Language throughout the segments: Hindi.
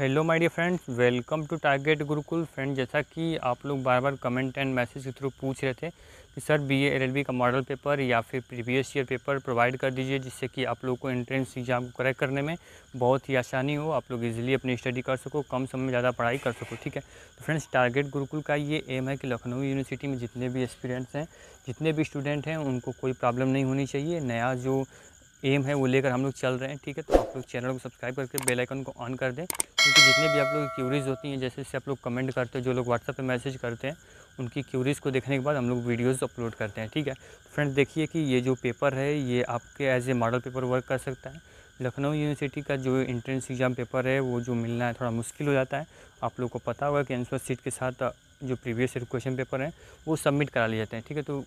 hello my dear friends welcome to target Gurukul friend जैसा कि आप लोग बार बार कमेंट एंड मैसेज के थ्रू पूछ रहे थे कि सर बी एल का मॉडल पेपर या फिर प्रीवियस ईयर पेपर प्रोवाइड कर दीजिए जिससे कि आप लोग को एंट्रेंस एग्ज़ाम को क्रैक करने में बहुत ही आसानी हो आप लोग इजीली अपनी स्टडी कर सको कम समय में ज़्यादा पढ़ाई कर सको ठीक है तो फ्रेंड्स टारगेट गुरुकुल का ये एम है कि लखनऊ यूनिवर्सिटी में जितने भी एक्सपीरियंस हैं जितने भी स्टूडेंट हैं उनको कोई प्रॉब्लम नहीं होनी चाहिए नया जो एम है वो लेकर हम लोग चल रहे हैं ठीक है तो आप लोग चैनल को सब्सक्राइब करके बेल आइकन को ऑन कर दें क्योंकि जितने भी आप लोग क्यूरीज होती हैं जैसे जैसे आप लोग कमेंट करते हैं जो लोग व्हाट्सएप पे मैसेज करते हैं उनकी क्यूरीज को देखने के बाद हम लोग वीडियोज़ अपलोड करते हैं ठीक है फ्रेंड देखिए कि ये जो पेपर है ये आपके as a model paper work कर सकता है लखनऊ यूनिवर्सिटी का जो इंट्रेंस एग्ज़ाम पेपर है वो जो मिलना है थोड़ा मुश्किल हो जाता है आप लोग को पता होगा कि एंसर सीट के साथ जो प्रीवियस ईयर क्वेश्चन पेपर हैं वो सबमिट करा लिए जाते हैं ठीक है तो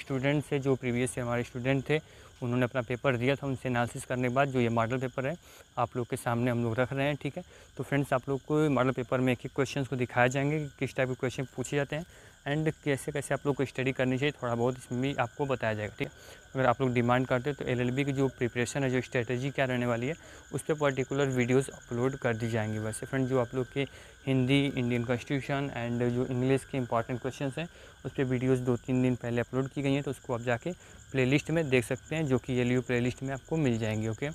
स्टूडेंट से जो प्रीवियस हमारे स्टूडेंट थे उन्होंने अपना पेपर दिया था उनसे एनालिसिस करने के बाद जो ये मॉडल पेपर है आप लोग के सामने हम लोग रख रहे हैं ठीक है तो फ्रेंड्स आप लोग को मॉडल पेपर में एक एक क्वेश्चन को दिखाया जाएंगे कि किस टाइप के क्वेश्चन पूछे जाते हैं एंड कैसे कैसे आप लोग को स्टडी करनी चाहिए थोड़ा बहुत इसमें भी आपको बताया जाएगा ठीक है अगर आप लोग डिमांड करते हैं तो एल की जो प्रिपरेशन है जो स्ट्रेटजी क्या रहने वाली है उस पर पर्टिकुलर वीडियोस अपलोड कर दी जाएंगी वैसे फ्रेंड जो आप लोग के हिंदी इंडियन कॉन्स्टिट्यूशन एंड जो इंग्लिश के इंपॉर्टेंट क्वेश्चन हैं उस पर वीडियोज़ दो तीन दिन पहले अपलोड की गई हैं तो उसको आप जाके प्लेलिस्ट में देख सकते हैं जो कि ये लियू प्लेलिस्ट में आपको मिल जाएंगे ओके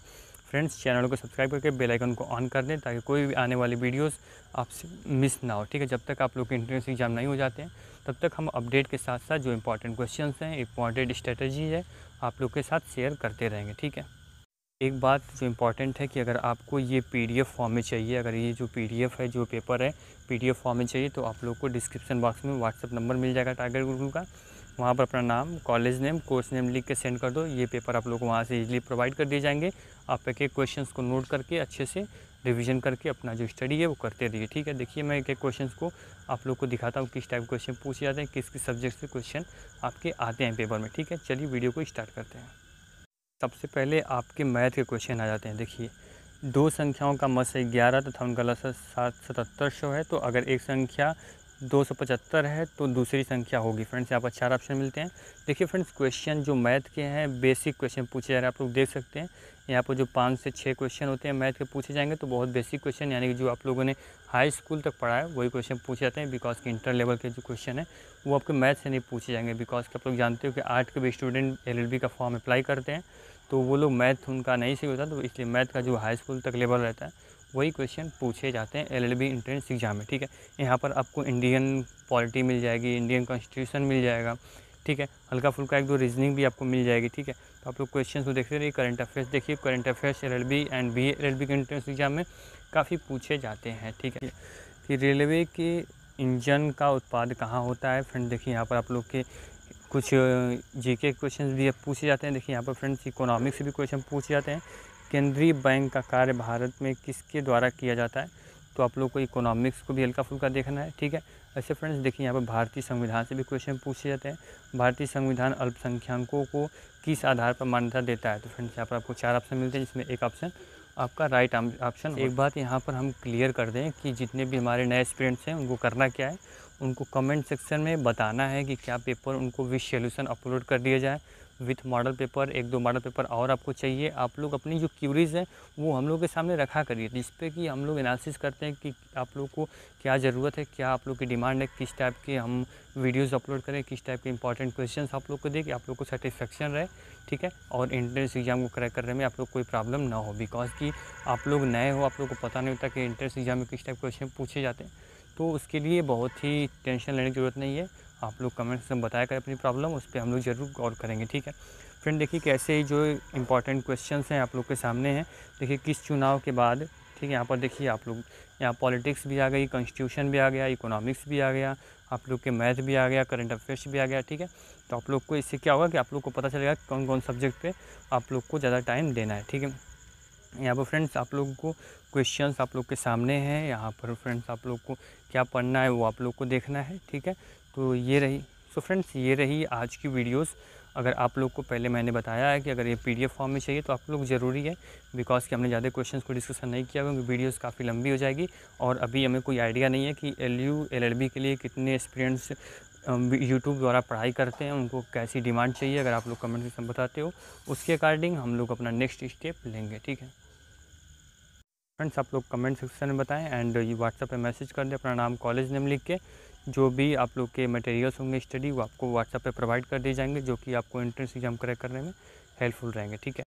फ्रेंड्स चैनल को सब्सक्राइब करके बेल आइकन को ऑन कर दें ताकि कोई भी आने वाली वीडियोस आपसे मिस ना हो ठीक है जब तक आप लोग के इंट्रेंस एग्जाम नहीं हो जाते हैं तब तक हम अपडेट के साथ साथ जो इंपॉर्टेंट क्वेश्चन हैं इंपॉर्टेंट स्ट्रेटजीज है आप लोग के साथ शेयर करते रहेंगे ठीक है एक बात जो इम्पॉर्टेंट है कि अगर आपको ये पीडीएफ फॉर्म में चाहिए अगर ये जो पीडीएफ है जो पेपर है पीडीएफ फॉर्म में चाहिए तो आप लोग को डिस्क्रिप्शन बॉक्स में व्हाट्सअप नंबर मिल जाएगा टारगेट गुरु का वहाँ पर अपना नाम कॉलेज नेम कोर्स नेम लिख के सेंड कर दो ये पेपर आप लोग को वहाँ से इजीली प्रोवाइड कर दिए जाएंगे आप एक एक क्वेश्चन को नोट करके अच्छे से रिवीजन करके अपना जो स्टडी है वो करते रहिए ठीक है देखिए मैं एक एक क्वेश्चन को आप लोग को दिखाता हूँ किस टाइप के क्वेश्चन पूछे जाते हैं किस किस सब्जेक्ट से क्वेश्चन आपके आते हैं पेपर में ठीक है चलिए वीडियो को स्टार्ट करते हैं सबसे पहले आपके मैथ के क्वेश्चन आ जाते हैं देखिए दो संख्याओं का मत सही ग्यारह तथा उनका लसत सात सतहत्तर सौ है तो अगर एक संख्या दो सौ पचहत्तर है तो दूसरी संख्या होगी फ्रेंड्स यहाँ पर चार ऑप्शन मिलते हैं देखिए फ्रेंड्स क्वेश्चन जो मैथ के हैं बेसिक क्वेश्चन पूछे जा रहे हैं आप लोग देख सकते हैं यहाँ पर जो पाँच से छः क्वेश्चन होते हैं मैथ के पूछे जाएंगे तो बहुत बेसिक क्वेश्चन यानी कि जो आप लोगों ने हाई स्कूल तक पढ़ा है वही क्वेश्चन पूछे जाते हैं बिकॉज के इंटर लेवल के जो क्वेश्चन है वो आपके मैथ से नहीं पूछे जाएंगे बिकॉज के आप लोग जानते हो कि आर्ट के भी स्टूडेंट एल का फॉर्म अप्लाई करते हैं तो वो लोग मैथ उनका नहीं सही होता तो इसलिए मैथ का जो हाई स्कूल तक लेवल रहता है वही क्वेश्चन पूछे जाते हैं एलएलबी एंट्रेंस एग्ज़ाम में ठीक है यहाँ पर आपको इंडियन पॉलिटी मिल जाएगी इंडियन कॉन्स्टिट्यूशन मिल जाएगा ठीक है हल्का फुल्का एक दो रीजनिंग भी आपको मिल जाएगी ठीक है तो आप लोग क्वेश्चन को देखते रहिए करंट अफेयर्स देखिए current affairs L and B L के एंट्रेंस एग्ज़ाम में काफ़ी पूछे जाते हैं ठीक है फिर रेलवे के इंजन का उत्पाद कहाँ होता है फ्रेंड देखिए यहाँ पर आप लोग के कुछ जीके क्वेश्चंस भी पूछे जाते हैं देखिए यहाँ पर फ्रेंड्स इकोनॉमिक्स भी क्वेश्चन पूछे जाते हैं केंद्रीय बैंक का कार्य भारत में किसके द्वारा किया जाता है तो आप लोग को इकोनॉमिक्स को भी हल्का फुल्का देखना है ठीक है ऐसे फ्रेंड्स देखिए यहाँ पर भारतीय संविधान से भी क्वेश्चन पूछे जाते हैं भारतीय संविधान अल्पसंख्यकों को किस आधार पर मान्यता देता है तो फ्रेंड्स यहाँ पर आपको चार ऑप्शन मिलते हैं जिसमें एक ऑप्शन आपका राइट ऑप्शन एक बात यहाँ पर हम क्लियर कर दें कि जितने भी हमारे नए स्टूडेंट्स हैं उनको करना क्या है उनको कमेंट सेक्शन में बताना है कि क्या पेपर उनको विथ सोल्यूशन अपलोड कर दिया जाए विथ मॉडल पेपर एक दो मॉडल पेपर और आपको चाहिए आप लोग अपनी जो क्यूरीज हैं वो हम लोग के सामने रखा करिए जिस पर कि हम लोग एनालिसिस करते हैं कि आप लोग को क्या ज़रूरत है क्या आप लोग की डिमांड है किस टाइप के हम वीडियोस अपलोड करें किस टाइप के इंपॉर्टेंट क्वेश्चन आप लोग को दें कि आप लोग को सेटिस्फेक्शन रहे ठीक है और इंट्रेंस एग्ज़ाम को क्रैक करने में आप लोग कोई प्रॉब्लम ना हो बिकॉज कि आप लोग नए हो आप लोग को पता नहीं होता कि इंट्रेंस एग्ज़ाम में किस टाइप क्वेश्चन पूछे जाते हैं तो उसके लिए बहुत ही टेंशन लेने की ज़रूरत नहीं है आप लोग कमेंट्स में बताया करें अपनी प्रॉब्लम उस पर हम लोग ज़रूर गौर करेंगे ठीक है फ्रेंड देखिए कैसे जो इंपॉर्टेंट क्वेश्चन हैं आप लोग के सामने हैं देखिए किस चुनाव के बाद ठीक है यहाँ पर देखिए आप लोग यहाँ पॉलिटिक्स भी आ गई कॉन्स्टिट्यूशन भी आ गया इकोनॉमिक्स भी आ गया आप लोग के मैथ भी आ गया करंट अफेयर्स भी आ गया ठीक है तो आप लोग को इससे क्या होगा कि आप लोग को पता चलेगा कौन कौन सब्जेक्ट पे आप लोग को ज़्यादा टाइम देना है ठीक है यहाँ पर फ्रेंड्स आप लोगों को क्वेश्चंस आप लोग के सामने हैं यहाँ पर फ्रेंड्स आप लोग को क्या पढ़ना है वो आप लोग को देखना है ठीक है तो ये रही सो फ्रेंड्स ये रही आज की वीडियोस अगर आप लोग को पहले मैंने बताया है कि अगर ये पीडीएफ फॉर्म में चाहिए तो आप लोग ज़रूरी है बिकॉज कि हमने ज़्यादा क्वेश्चंस को डिस्कशन नहीं किया क्योंकि वीडियोज़ काफ़ी लंबी हो जाएगी और अभी हमें कोई आइडिया नहीं है कि एल यू के लिए कितने एक्सपीरियंस यूट्यूब द्वारा पढ़ाई करते हैं उनको कैसी डिमांड चाहिए अगर आप लोग कमेंट सेक्शन बताते हो उसके अकॉर्डिंग हम लोग अपना नेक्स्ट स्टेप लेंगे ठीक है फ्रेंड्स आप लोग कमेंट सेक्शन में बताएं एंड ये व्हाट्सअप पे मैसेज कर दें अपना नाम कॉलेज नेम लिख के जो भी आप लोग के मटेरियल्स होंगे स्टडी वो आपको व्हाट्सअप पे प्रोवाइड कर दिए जाएंगे जो कि आपको एंट्रेंस एग्जाम क्रैक करने में हेल्पफुल रहेंगे ठीक है